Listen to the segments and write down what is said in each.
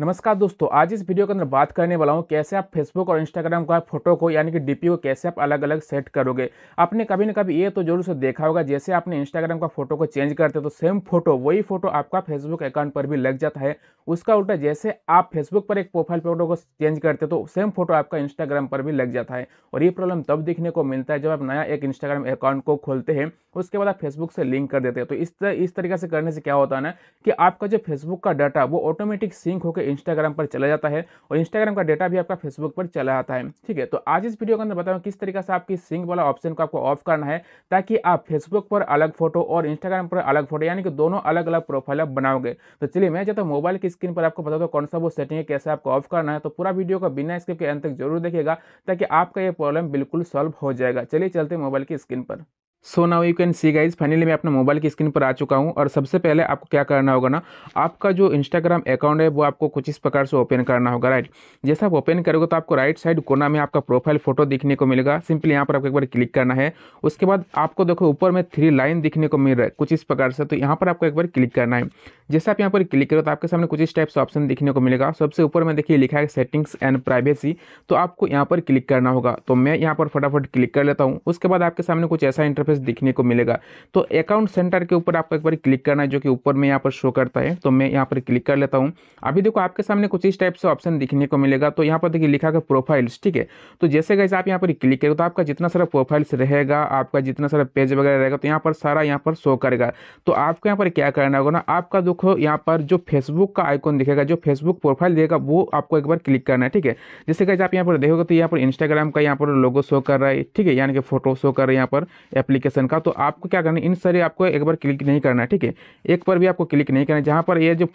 नमस्कार दोस्तों आज इस वीडियो के अंदर बात करने वाला हूँ कैसे आप फेसबुक और इंस्टाग्राम का फोटो को यानी कि डीपी को कैसे आप अलग अलग सेट करोगे आपने कभी ना कभी ये तो जरूर से देखा होगा जैसे आपने इंस्टाग्राम का फोटो को चेंज करते हैं तो सेम फोटो वही फोटो आपका फेसबुक अकाउंट पर भी लग जाता है उसका उल्टा जैसे आप फेसबुक पर एक प्रोफाइल फोटो को चेंज करते हो तो सेम फोटो आपका इंस्टाग्राम पर भी लग जाता है और ये प्रॉब्लम तब देखने को मिलता है जब आप नया एक इंस्टाग्राम अकाउंट को खोलते हैं उसके बाद आप फेसबुक से लिंक कर देते हैं तो इस इस तरीके से करने से क्या होता है ना कि आपका जो फेसबुक का डाटा वो ऑटोमेटिक सिंक होकर इंस्टाग्राम पर चला जाता है और इंस्टाग्राम का डेटा भी आपका फेसबुक पर चला जाता है ठीक है तो आज इस वीडियो के अंदर बताऊँ किस तरीके से आपकी सिंक वाला ऑप्शन को आपको ऑफ करना है ताकि आप फेसबुक पर अलग फोटो और इंस्टाग्राम पर अलग फोटो यानी कि दोनों अलग अलग प्रोफाइल आप बनाओगे तो चलिए मैं चाहता हूँ मोबाइल की स्क्रीन पर आपको बता दो कौन सा वो सेटिंग है कैसे आपको ऑफ करना है तो पूरा वीडियो का बिना इसके के अंत तक जरूर देखेगा ताकि आपका ये प्रॉब्लम बिल्कुल सॉल्व हो जाएगा चलिए चलते मोबाइल की स्क्रीन पर so now you can see guys finally मैं अपने मोबाइल की स्क्रीन पर आ चुका हूँ और सबसे पहले आपको क्या करना होगा ना आपका जो इंस्टाग्राम अकाउंट है वो आपको कुछ इस प्रकार से ओपन करना होगा राइट जैसे आप ओपन करोगे तो आपको राइट साइड कोना में आपका प्रोफाइल फोटो दिखने को मिलेगा सिंपली यहाँ पर आपको एक बार क्लिक करना है उसके बाद आपको देखो ऊपर में थ्री लाइन दिखने को मिल रहा है कुछ इस प्रकार से तो यहाँ पर आपको एक बार क्लिक करना है जैसे आप यहाँ पर क्लिक करो तो आपके सामने कुछ इस टाइप से ऑप्शन दिखने को मिलेगा सबसे ऊपर में देखिए लिखा है सेटिंग्स एंड प्राइवेसी तो आपको यहाँ पर क्लिक करना होगा तो मैं यहाँ पर फटाफट क्लिक कर लेता हूँ उसके बाद आपके सामने कुछ ऐसा इंटरफेस इंटरफेस दिखने को मिलेगा तो अकाउंट सेंटर के ऊपर आपको एक बार क्लिक करना है जो कि ऊपर में यहाँ पर शो करता है तो मैं यहाँ पर क्लिक कर लेता हूँ अभी देखो आपके सामने कुछ इस टाइप से ऑप्शन दिखने को मिलेगा तो यहाँ पर देखिए लिखा है प्रोफाइल्स ठीक है तो जैसे कैसे आप यहाँ पर क्लिक करें तो आपका जितना सारा प्रोफाइल्स रहेगा आपका जितना सारा पेज वगैरह रहेगा तो यहाँ पर सारा यहाँ पर शो करेगा तो आपको यहाँ पर क्या करना होगा ना आपका देखो यहाँ पर जो फेसबुक का आइकॉन दिखेगा जो फेसबुक प्रोफाइल देगा वो आपको एक बार क्लिक करना है ठीक है जैसे कैसे आप यहाँ पर देखोगे तो यहाँ पर इंस्टाग्राम का यहाँ पर लोगो शो कर रहा है ठीक है यानी कि फोटो शो कर रहे हैं यहाँ पर एप्लीकेशन एप्लीकेशन का तो आपको क्या करना है इन सारे आपको एक बार क्लिक नहीं करना है ठीक है एक पर भी आपको क्लिक नहीं करना है जहाँ पर ये जो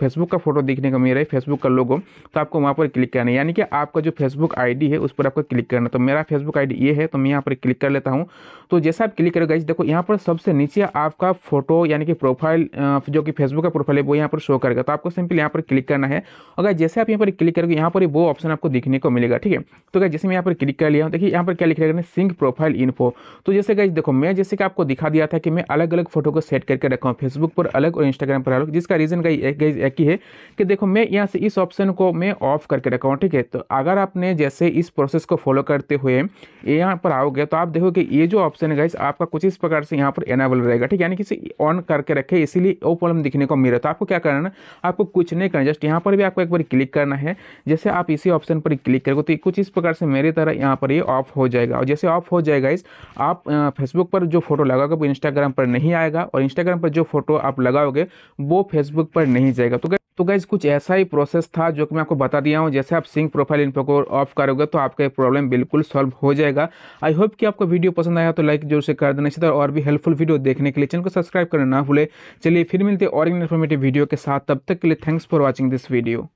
फेसबुक का फोटो देखने को मिल रहा है फेसबुक का लोगो तो आपको वहाँ पर क्लिक करना है यानी कि आपका जो फेसबुक आई है उस पर आपको क्लिक करना तो मेरा फेसबुक आई ये है तो मैं यहाँ पर क्लिक कर लेता हूँ तो जैसा आप क्लिक करोगे देखो यहाँ पर सबसे नीचे आपका फोटो यानी कि प्रोफाइल जो कि फेसबुक का प्रोफाइल है वो यहाँ पर शो करेगा तो आपको सिंपल यहाँ पर क्लिक करना है अगर जैसे आप यहाँ पर क्लिक करोगे यहाँ पर वो ऑप्शन आपको दिखने को मिलेगा ठीक है तो क्या जैसे मैं यहाँ पर क्लिक कर लिया हूँ देखिए यहाँ पर क्या लिख रहा है सिंक प्रोफाइल इनफो तो जैसे गई देखो देखो मैं जैसे कि आपको दिखा दिया था कि मैं अलग अलग फोटो को सेट करके रखा हूँ फेसबुक पर अलग और इंस्टाग्राम पर अलग जिसका रीज़न का एक ही है कि देखो मैं यहाँ से इस ऑप्शन को मैं ऑफ करके रखा हूँ ठीक है तो अगर आपने जैसे इस प्रोसेस को फॉलो करते हुए यहाँ पर आओगे तो आप देखोगे ये जो ऑप्शन है गाइज आपका कुछ इस प्रकार से यहाँ पर एनावल रहेगा ठीक है यानी कि ऑन करके रखे इसीलिए वो प्रॉब्लम दिखने को मिला तो आपको क्या करना आपको कुछ नहीं करना जस्ट यहाँ पर भी आपको एक बार क्लिक करना है जैसे आप इसी ऑप्शन पर क्लिक करोगे तो कुछ इस प्रकार से मेरी तरह यहाँ पर ये ऑफ हो जाएगा और जैसे ऑफ हो जाएगा इस आप फेसबुक फेसबुक पर जो फोटो लगाओगे वो इंस्टाग्राम पर नहीं आएगा और इंस्टाग्राम पर जो फोटो आप लगाओगे वो फेसबुक पर नहीं जाएगा तो तो गैस कुछ ऐसा ही प्रोसेस था जो कि मैं आपको बता दिया हूँ जैसे आप सिंक प्रोफाइल इन को ऑफ करोगे तो आपका ये प्रॉब्लम बिल्कुल सॉल्व हो जाएगा आई होप कि आपको वीडियो पसंद आया तो लाइक जरूर से कर देना इसी तरह और भी हेल्पफुल वीडियो देखने के लिए चैनल को सब्सक्राइब करना ना भूले चलिए फिर मिलते और इन्फॉर्मेटिव वीडियो के साथ तब तक के लिए thanks for watching this video